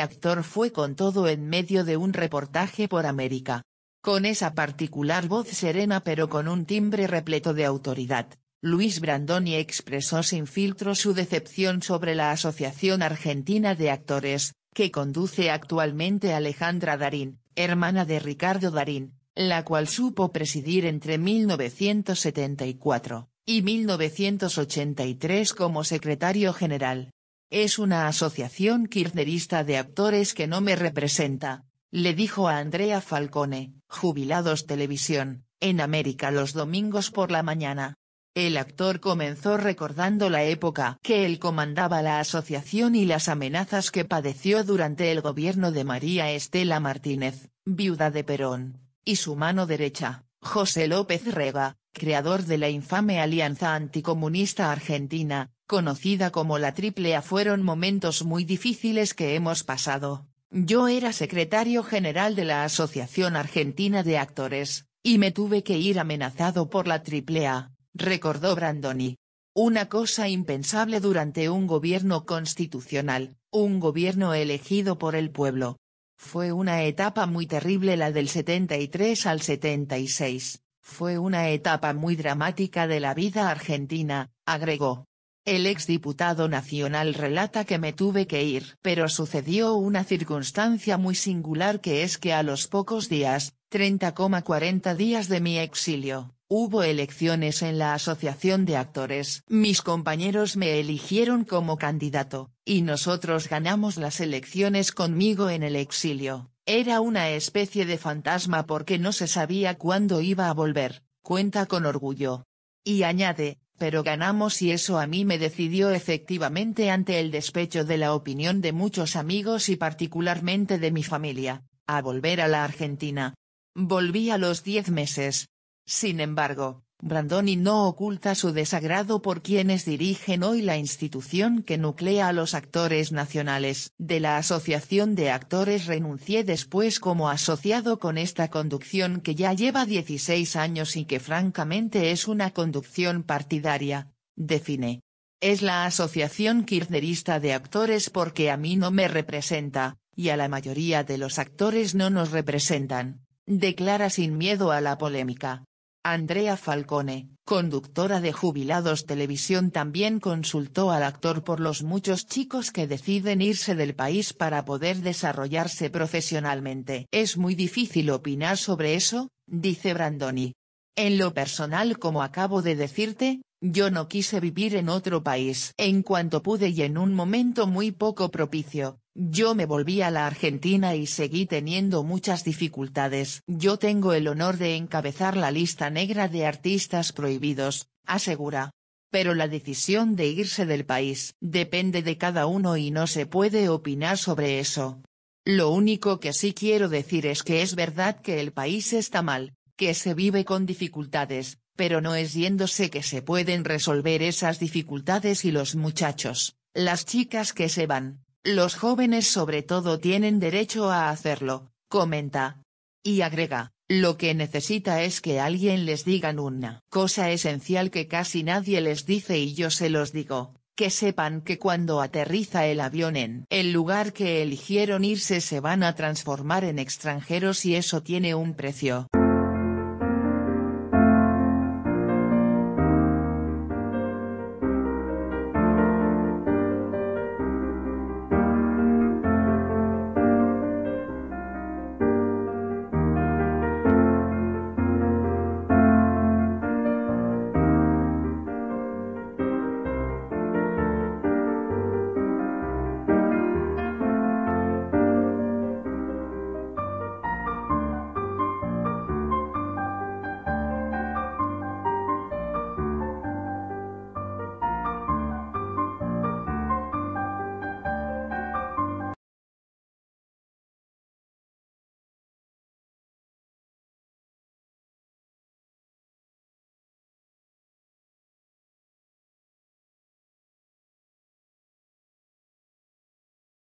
actor fue con todo en medio de un reportaje por América. Con esa particular voz serena pero con un timbre repleto de autoridad, Luis Brandoni expresó sin filtro su decepción sobre la Asociación Argentina de Actores, que conduce actualmente Alejandra Darín, hermana de Ricardo Darín, la cual supo presidir entre 1974 y 1983 como secretario general. Es una asociación kirchnerista de actores que no me representa, le dijo a Andrea Falcone, Jubilados Televisión, en América los domingos por la mañana. El actor comenzó recordando la época que él comandaba la asociación y las amenazas que padeció durante el gobierno de María Estela Martínez, viuda de Perón, y su mano derecha, José López Rega, creador de la infame Alianza Anticomunista Argentina, conocida como la Triple fueron momentos muy difíciles que hemos pasado. Yo era secretario general de la Asociación Argentina de Actores, y me tuve que ir amenazado por la Triple recordó Brandoni. Una cosa impensable durante un gobierno constitucional, un gobierno elegido por el pueblo. Fue una etapa muy terrible la del 73 al 76, fue una etapa muy dramática de la vida argentina, agregó. El exdiputado nacional relata que me tuve que ir, pero sucedió una circunstancia muy singular que es que a los pocos días, 30,40 días de mi exilio, hubo elecciones en la Asociación de Actores. Mis compañeros me eligieron como candidato, y nosotros ganamos las elecciones conmigo en el exilio. Era una especie de fantasma porque no se sabía cuándo iba a volver, cuenta con orgullo. Y añade, pero ganamos y eso a mí me decidió efectivamente ante el despecho de la opinión de muchos amigos y particularmente de mi familia, a volver a la Argentina. Volví a los diez meses. Sin embargo, Brandoni no oculta su desagrado por quienes dirigen hoy la institución que nuclea a los actores nacionales. De la Asociación de Actores renuncié después como asociado con esta conducción que ya lleva 16 años y que francamente es una conducción partidaria, define. Es la Asociación Kirchnerista de Actores porque a mí no me representa, y a la mayoría de los actores no nos representan, declara sin miedo a la polémica. Andrea Falcone, conductora de Jubilados Televisión también consultó al actor por los muchos chicos que deciden irse del país para poder desarrollarse profesionalmente. Es muy difícil opinar sobre eso, dice Brandoni. En lo personal como acabo de decirte, yo no quise vivir en otro país. En cuanto pude y en un momento muy poco propicio, yo me volví a la Argentina y seguí teniendo muchas dificultades. Yo tengo el honor de encabezar la lista negra de artistas prohibidos, asegura. Pero la decisión de irse del país depende de cada uno y no se puede opinar sobre eso. Lo único que sí quiero decir es que es verdad que el país está mal, que se vive con dificultades, pero no es yéndose que se pueden resolver esas dificultades y los muchachos, las chicas que se van, los jóvenes sobre todo tienen derecho a hacerlo, comenta. Y agrega, lo que necesita es que alguien les diga una cosa esencial que casi nadie les dice y yo se los digo, que sepan que cuando aterriza el avión en el lugar que eligieron irse se van a transformar en extranjeros y eso tiene un precio.